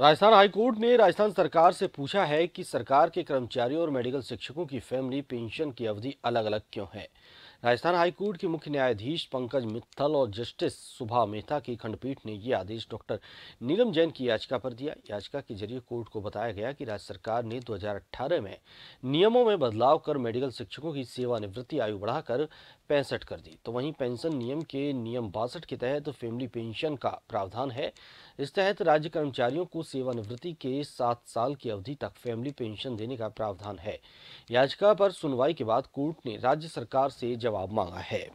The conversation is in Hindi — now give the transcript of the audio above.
राजस्थान हाईकोर्ट ने राजस्थान सरकार से पूछा है कि सरकार के कर्मचारियों और मेडिकल शिक्षकों की फैमिली पेंशन की अवधि अलग अलग क्यों है राजस्थान हाईकोर्ट के मुख्य न्यायाधीश पंकज मित्तल और जस्टिस सुभा मेहता की खंडपीठ ने ये आदेश डॉक्टर नीलम जैन की याचिका पर दिया याचिका के जरिए कोर्ट को बताया गया कि राज्य सरकार ने 2018 में नियमों में बदलाव कर मेडिकल शिक्षकों की सेवानिवृत्ति आयु बढ़ाकर पैंसठ कर दी तो वहीं पेंशन नियम के नियम बासठ के तहत फैमिली पेंशन का प्रावधान है इस तहत राज्य कर्मचारियों को सेवानिवृत्ति के सात साल की अवधि तक फैमिली पेंशन देने का प्रावधान है याचिका पर सुनवाई के बाद कोर्ट ने राज्य सरकार से जवाब मांगा है